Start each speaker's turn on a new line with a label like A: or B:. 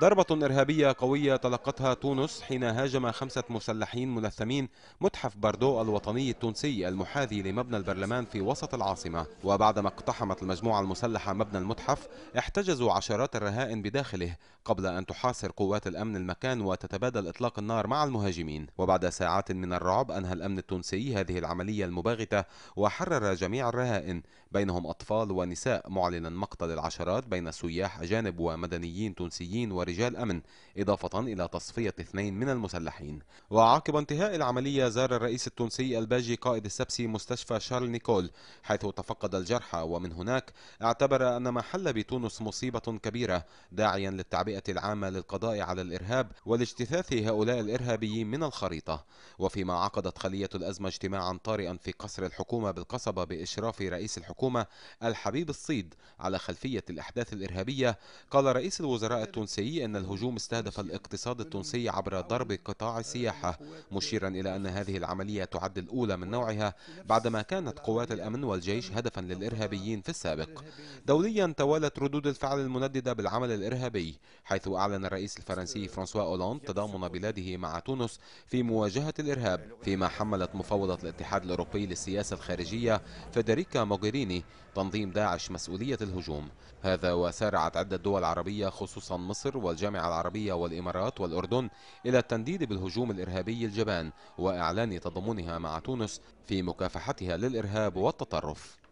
A: ضربة إرهابية قوية تلقتها تونس حين هاجم خمسة مسلحين ملثمين متحف باردو الوطني التونسي المحاذي لمبنى البرلمان في وسط العاصمة وبعدما اقتحمت المجموعة المسلحة مبنى المتحف احتجزوا عشرات الرهائن بداخله قبل أن تحاصر قوات الأمن المكان وتتبادل إطلاق النار مع المهاجمين وبعد ساعات من الرعب أنهى الأمن التونسي هذه العملية المباغتة وحرر جميع الرهائن بينهم أطفال ونساء معلنا مقتل العشرات بين سياح أجانب ومدنيين تونسيين و ورجال أمن إضافة إلى تصفية اثنين من المسلحين وعقب انتهاء العملية زار الرئيس التونسي الباجي قائد السبسي مستشفى شارل نيكول حيث تفقد الجرحى ومن هناك اعتبر أن ما حل بتونس مصيبة كبيرة داعيا للتعبئة العامة للقضاء على الإرهاب والاجتثاث هؤلاء الإرهابيين من الخريطة وفيما عقدت خلية الأزمة اجتماعا طارئا في قصر الحكومة بالقصبة بإشراف رئيس الحكومة الحبيب الصيد على خلفية الأحداث الإرهابية قال رئيس الوزراء التونسي أن الهجوم استهدف الاقتصاد التونسي عبر ضرب قطاع السياحة مشيرا إلى أن هذه العملية تعد الأولى من نوعها بعدما كانت قوات الأمن والجيش هدفا للإرهابيين في السابق دوليا توالت ردود الفعل المنددة بالعمل الإرهابي حيث أعلن الرئيس الفرنسي فرانسوا أولاند تضامن بلاده مع تونس في مواجهة الإرهاب فيما حملت مفوضة الاتحاد الأوروبي للسياسة الخارجية فيدريكا موغيريني تنظيم داعش مسؤولية الهجوم هذا وسارعت عدة دول عربية خصوصا مصر والجامعة العربية والإمارات والأردن إلى التنديد بالهجوم الإرهابي الجبان وإعلان تضامنها مع تونس في مكافحتها للإرهاب والتطرف